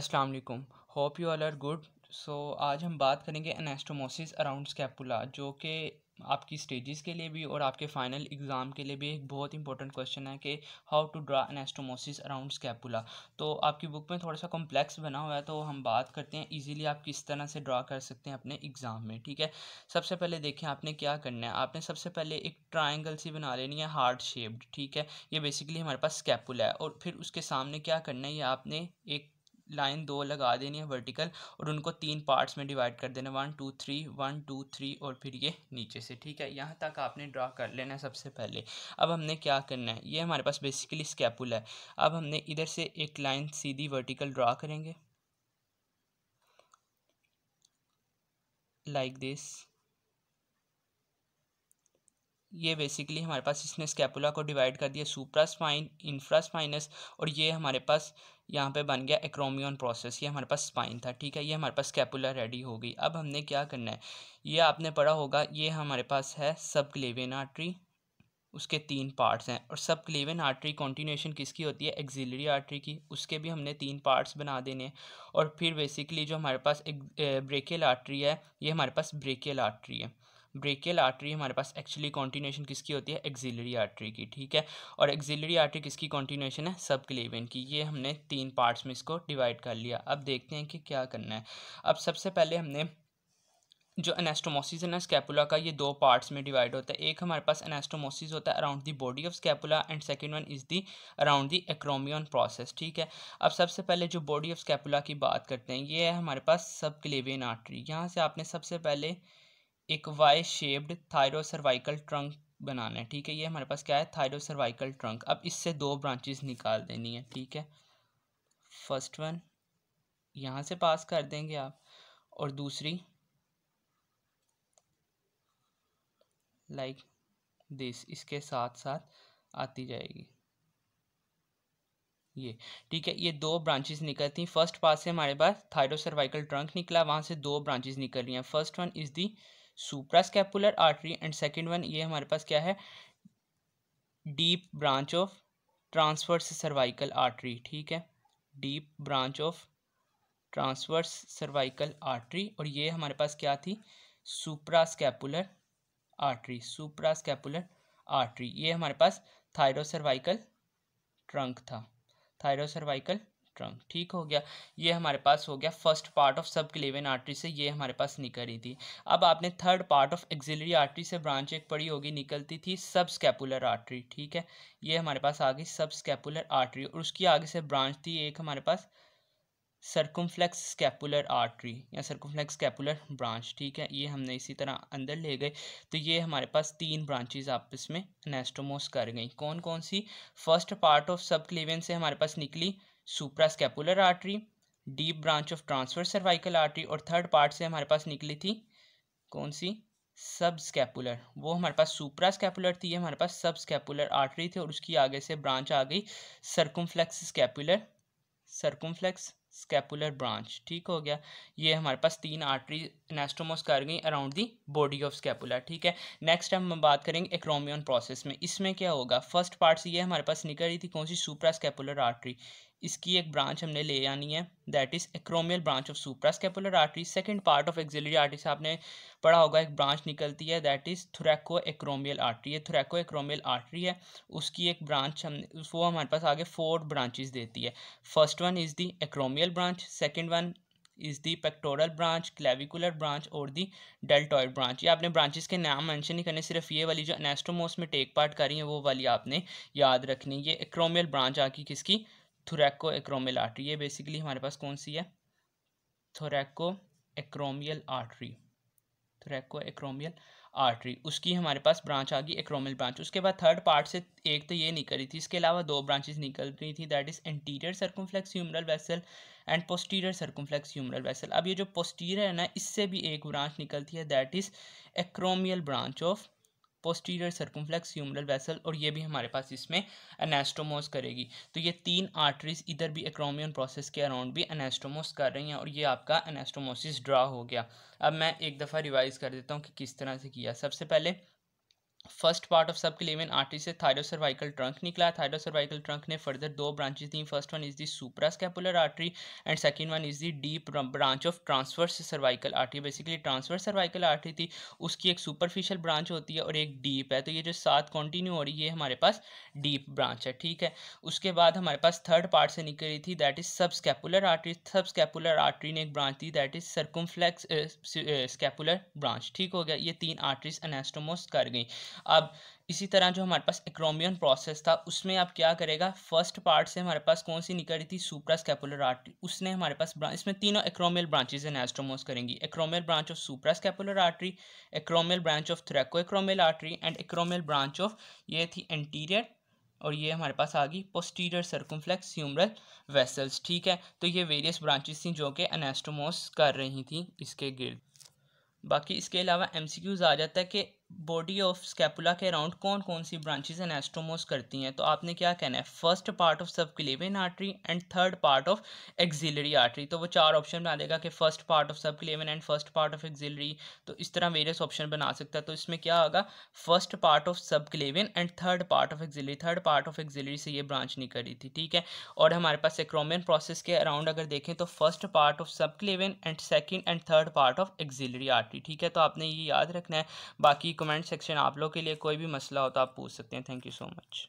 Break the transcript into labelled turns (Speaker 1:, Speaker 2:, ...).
Speaker 1: अस्सलाम वालेकुम hope you all are good so आज हम बात करेंगे एनेस्टोमोसिस अराउंड स्कैपुला जो कि आपकी स्टेजेस के लिए भी और आपके फाइनल एग्ज़ाम के लिए भी एक बहुत इंपॉर्टेंट क्वेश्चन है कि how to draw anastomosis around scapula तो आपकी बुक में थोड़ा सा कॉम्प्लेक्स बना हुआ है तो हम बात करते हैं इजीली आप किस तरह से ड्रा कर सकते हैं अपने एग्ज़ाम में ठीक है सबसे पहले देखें आपने क्या करना है आपने सबसे पहले एक ट्राइंगल सी बना लेनी है हार्ड शेप्ड ठीक है ये बेसिकली हमारे पास स्कैपुला है और फिर उसके सामने क्या करना है ये आपने एक लाइन दो लगा देनी है वर्टिकल और उनको तीन पार्ट्स में डिवाइड कर देना one two three one two three और फिर ये नीचे से ठीक है यहाँ तक आपने ड्रा कर लेना है सबसे पहले अब हमने क्या करना है ये हमारे पास बेसिकली स्कैपुल है अब हमने इधर से एक लाइन सीधी वर्टिकल ड्रा करेंगे लाइक दिस ये बेसिकली हमारे पास इसने स्कैपुला को डिवाइड कर दिया सुप्रास्पाइन स्पाइनस और ये हमारे पास यहाँ पे बन गया एक्रोमियन प्रोसेस ये हमारे पास स्पाइन था ठीक है ये हमारे पास स्कैपुला रेडी हो गई अब हमने क्या करना है ये आपने पढ़ा होगा ये हमारे पास है सब क्लेवियन आर्टरी उसके तीन पार्ट्स हैं और सब क्लेवन आर्ट्री कॉन्टीन्यूशन किसकी होती है एक्जिलरी आर्ट्री की उसके भी हमने तीन पार्ट्स बना देने हैं और फिर बेसिकली जो हमारे पास एक ब्रेकेल आर्ट्री है ये हमारे पास ब्रेकेल आर्ट्री है ब्रेकियल आर्टरी हमारे पास एक्चुअली कॉन्टीन्यूशन किसकी होती है एक्जिलरी आर्टरी की ठीक है और एक्जिलरी आर्टरी किसकी कॉन्टीन्यूशन है सब क्लेवियन की ये हमने तीन पार्ट्स में इसको डिवाइड कर लिया अब देखते हैं कि क्या करना है अब सबसे पहले हमने जो एनेस्टोमोसिस है ना स्कैपुला का ये दो पार्ट्स में डिवाइड होता है एक हमारे पास एनेस्टोमोसिस होता है around the body of scapula and second one is the around the acromion process ठीक है अब सबसे पहले जो बॉडी ऑफ स्कैपुला की बात करते हैं ये है हमारे पास सब क्लेवियन आर्टरी यहाँ से आपने सबसे पहले एक वाई शेप्ड सर्वाइकल ट्रंक बनाना है ठीक है ये हमारे पास क्या है सर्वाइकल ट्रंक अब इससे दो ब्रांचेस निकाल देनी है ठीक है फर्स्ट वन यहाँ से पास कर देंगे आप और दूसरी लाइक like दिस इसके साथ साथ आती जाएगी ये ठीक है ये दो ब्रांचेस निकलती फर्स्ट पास से हमारे पास सर्वाइकल ट्रंक निकला वहाँ से दो ब्रांचेस निकल रही हैं first one is the suprascapular artery and second one ये हमारे पास क्या है deep branch of transverse cervical artery ठीक है deep branch of transverse cervical artery और ये हमारे पास क्या थी सुप्रास्कैपुलर आर्टरी सुप्रास्कैपुलर आर्टरी ये हमारे पास थायरोसर्वाइकल ट्रंक था थायरोसर्वाइकल ट्रंक ठीक हो गया ये हमारे पास हो गया फर्स्ट पार्ट ऑफ सब क्लेवन आर्टरी से ये हमारे पास निकली थी अब आपने third part of axillary artery से ब्रांच एक पड़ी होगी निकलती थी सब स्कैपुलर आर्टरी ठीक है ये हमारे पास आ गई सब स्कैपुलर आर्टरी और उसकी आगे से ब्रांच थी एक हमारे पास सर्कुम्फ्लेक्स स्कैपुलर आर्टरी या सर्कुम्फ्लेक्स स्कैपुलर ब्रांच ठीक है ये हमने इसी तरह अंदर ले गए तो ये हमारे पास तीन ब्रांचेज आपस में नेस्टोमोस कर गई कौन कौन सी फर्स्ट पार्ट ऑफ सब क्लेवियन से हमारे पास निकली suprascapular artery deep branch of transverse cervical artery और थर्ड पार्ट से हमारे पास निकली थी कौन सी सब स्कैपुलर वो हमारे पास सुप्रा स्कैपुलर थी हमारे पास सब स्कैपुलर आर्टरी थी और उसकी आगे से ब्रांच आ गई circumflex scapular circumflex scapular branch ठीक हो गया ये हमारे पास तीन आर्टरी नेस्टोमोस कर गई around the body of scapular ठीक है नेक्स्ट हम बात करेंगे एक्रोमियन प्रोसेस में इसमें क्या होगा फर्स्ट पार्ट से ये हमारे पास निकल रही थी कौन सी सुपरा स्कैपुलर आर्टरी इसकी एक ब्रांच हमने ले आनी है that is acromial branch of scapular artery second part of axillary artery से आपने पढ़ा होगा एक ब्रांच निकलती है that is thoraco acromial artery है थ्रैको एक्रोमियल आर्टरी है उसकी एक ब्रांच हम वो हमारे पास आगे फोर ब्रांचेज देती है first one is the acromial branch second one is the pectoral branch clavicular branch और दी डेल्टॉयड ब्रांच ये आपने ब्रांचेस के नाम मेंशन नहीं करने सिर्फ ये वाली जो अनेस्टोमोस में टेक पार्ट करी है वो वाली आपने याद रखनी ये एक्रोमियल ब्रांच आकी किसकी थोरेको एक्रोमियल आर्टरी ये बेसिकली हमारे पास कौन सी है thoraco acromial artery thoraco acromial artery उसकी हमारे पास ब्रांच आ गई एक्रोमियल ब्रांच उसके बाद थर्ड पार्ट से एक तो ये निकल रही थी इसके अलावा दो ब्रांचेस निकल रही थी that is anterior circumflex humeral vessel and posterior circumflex humeral vessel अब ये जो पोस्टीरियर है ना इससे भी एक ब्रांच निकलती है that is acromial branch of posterior circumflex humeral vessel और ये भी हमारे पास इसमें अनेस्टोमोस करेगी तो ये तीन आर्टरीज इधर भी एक्रोमियन प्रोसेस के अराउंड भी अनेस्टोमोस कर रही हैं और ये आपका अनेस्टोमोसिस ड्रा हो गया अब मैं एक दफ़ा रिवाइज़ कर देता हूँ कि किस तरह से किया सबसे पहले first part of subclavian artery से सर्वाइकल ट्रंक निकला सर्वाइकल ट्रंक ने फर्दर दो ब्रांचेस दी first one is the scapular artery and second one is the deep branch of transverse cervical artery basically transverse cervical artery थी उसकी एक superficial branch होती है और एक डीप है तो ये जो सात कॉन्टिन्यू हो रही है हमारे पास डीप ब्रांच है ठीक है उसके बाद हमारे पास थर्ड पार्ट से निकली थी that is subscapular artery subscapular artery ने एक ब्रांच दी that is circumflex scapular branch ठीक हो गया ये तीन आर्टरीज एनास्टोमोस कर गई अब इसी तरह जो हमारे पास एक्रोमियन प्रोसेस था उसमें आप क्या करेगा फर्स्ट पार्ट से हमारे पास कौन सी निकल रही थी सुप्रा स्कैपुलर आर्टरी उसने हमारे पास इसमें तीनों एक्रोमियल ब्रांचेज एंड एस्ट्रोमोस करेंगी acromial branch of suprascapular artery acromial branch of thoraco acromial artery and acromial branch of ये थी एंटीरियर और ये हमारे पास आ गई पोस्टीरियर सर्कुम्फ्लेक्स ह्यूमरल वेसल्स ठीक है तो ये वेरियस ब्रांचेस थी जो कि अनेस्टोमोस कर रही थी इसके गिर्द बाकी इसके अलावा एम आ जाता है कि बॉडी ऑफ स्कैपुला के अराउंड कौन कौन सी ब्रांचेज एस्ट्रोमोस करती हैं तो आपने क्या कहना है first part of subclavian artery and third part of axillary artery तो वो चार ऑप्शन बना देगा कि first part of subclavian and first part of axillary तो इस तरह वेरियस ऑप्शन बना सकता है तो इसमें क्या होगा first part of subclavian and third part of axillary third part of axillary से ये ब्रांच नहीं करी थी ठीक है और हमारे पास एक्रोमियन प्रोसेस के अराउंड अगर देखें तो first part of subclavian and second and third part of axillary artery ठीक है तो आपने ये याद रखना है बाकी कमेंट सेक्शन आप लोग के लिए कोई भी मसला हो तो आप पूछ सकते हैं थैंक यू सो मच